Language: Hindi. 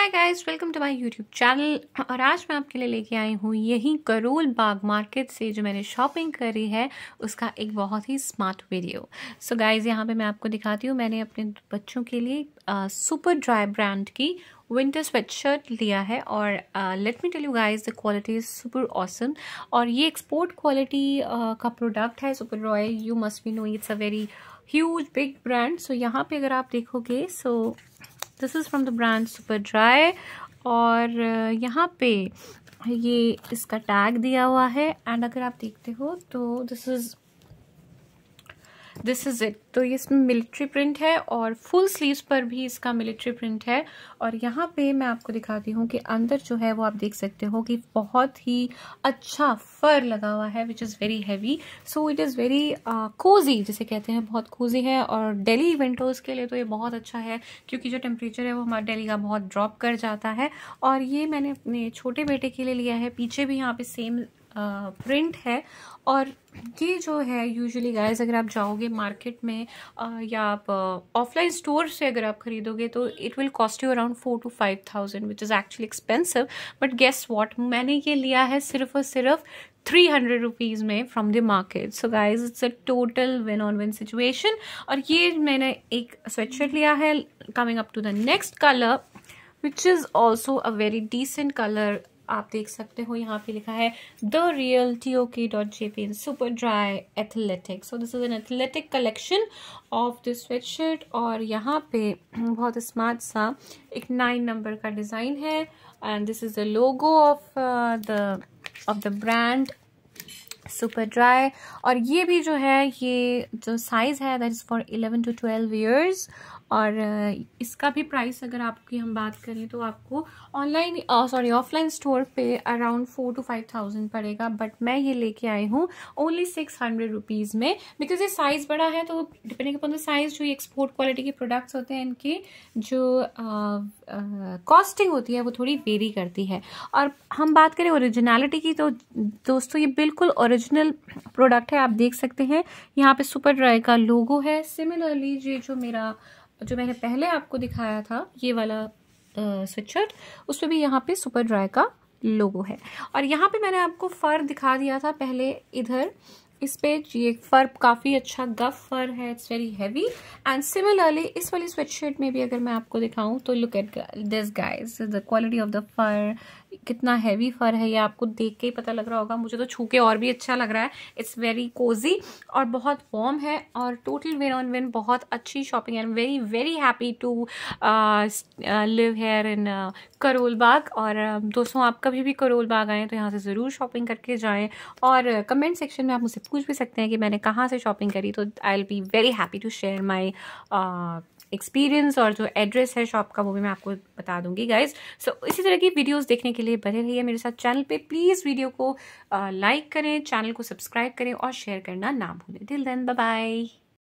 hi guys welcome to my YouTube channel और आज मैं आपके लिए लेके आई हूँ यही करोल बाग मार्केट से जो मैंने शॉपिंग करी है उसका एक बहुत ही स्मार्ट वीडियो सो गाइस यहाँ पे मैं आपको दिखाती हूँ मैंने अपने बच्चों के लिए सुपर ड्राई ब्रांड की विंटर स्वेट शर्ट लिया है और let me tell you guys the quality is super awesome और ये एक्सपोर्ट क्वालिटी का प्रोडक्ट है super royal you must be no it's a very huge big brand so यहाँ पर अगर आप देखोगे so so, this is from the brand Superdry और uh, यहाँ पे ये इसका टैग दिया हुआ है एंड अगर आप देखते हो तो this is this is it तो ये इसमें मिलिट्री प्रिंट है और फुल स्लीव्स पर भी इसका मिलिट्री प्रिंट है और यहाँ पे मैं आपको दिखाती हूँ कि अंदर जो है वो आप देख सकते हो कि बहुत ही अच्छा फर लगा हुआ है which is very heavy so it is very cozy जिसे कहते हैं बहुत कोजी है और डेली विंटर्स के लिए तो ये बहुत अच्छा है क्योंकि जो टेम्परेचर है वो हमारे डेली का बहुत ड्रॉप कर जाता है और ये मैंने अपने छोटे बेटे के लिए लिया है पीछे भी यहाँ पे सेम प्रिंट है और ये जो है यूजुअली गाइस अगर आप जाओगे मार्केट में आ, या आप ऑफलाइन स्टोर से अगर आप खरीदोगे तो it will cost you around four to five thousand which is actually expensive but guess what मैंने ये लिया है सिर्फ और सिर्फ थ्री हंड्रेड रुपीज़ में from the market so guys it's a total win on win situation और ये मैंने एक स्वेटशर्ट लिया है coming up to the next colour which is also a very decent colour आप देख सकते हो यहाँ पे लिखा है the real T O K dot J P in Superdry athletic so this is an athletic collection of this sweatshirt और यहाँ पे बहुत स्मार्ट सा एक नाइन नंबर का डिज़ाइन है and this is the logo of the of the brand Superdry और ये भी जो है ये जो साइज़ है that is for eleven to twelve years और uh, इसका भी प्राइस अगर आपकी हम बात करें तो आपको ऑनलाइन सॉरी ऑफलाइन स्टोर पे around four to five thousand पड़ेगा बट मैं ये लेके आई हूँ ओनली सिक्स हंड्रेड रुपीज़ में बिकॉज ये साइज़ बड़ा है तो डिपेंडिंग अपॉन द साइज़ जो एक्सपोर्ट क्वालिटी के प्रोडक्ट्स होते हैं इनके जो कॉस्टिंग uh, uh, होती है वो थोड़ी वेरी करती है और हम बात करें ओरिजिनलिटी की तो दोस्तों ये बिल्कुल ओरिजिनल ओरिजिनल प्रोडक्ट है आप देख सकते हैं यहाँ पे सुपर ड्राई का लोगो है सिमिलरली ये जो मेरा जो मैंने पहले आपको दिखाया था ये वाला स्वेटशर्ट उसमें भी यहाँ पे सुपर ड्राई का लोगो है और यहाँ पे मैंने आपको फ़र दिखा दिया था पहले इधर इस पे ये फर काफ़ी अच्छा गफ फर है it's very heavy and similarly इस वाली स्वेटशर्ट में भी अगर मैं आपको दिखाऊं तो look at this guys the quality of the fur कितना हैवी फर है ये आपको देख के ही पता लग रहा होगा मुझे तो छू के और भी अच्छा लग रहा है इट्स वेरी कोजी और बहुत वॉम है और टोटल विन ऑन विन बहुत अच्छी shopping and very very happy to live here in Karol Bagh और um, दोस्तों आप कभी भी करोल बाग आएँ तो यहाँ से ज़रूर शॉपिंग करके जाएँ और कमेंट सेक्शन में आप मुझसे पूछ भी सकते हैं कि मैंने कहाँ से शॉपिंग करी तो I will be very happy to share my experience और जो एड्रेस है शॉप का वो भी मैं आपको बता दूंगी गाइज सो so, इसी तरह की वीडियोज़ देखने के लिए बने रहिए मेरे साथ चैनल पे प्लीज़ वीडियो को लाइक uh, करें चैनल को सब्सक्राइब करें और शेयर करना ना भूलें टिल देन बाय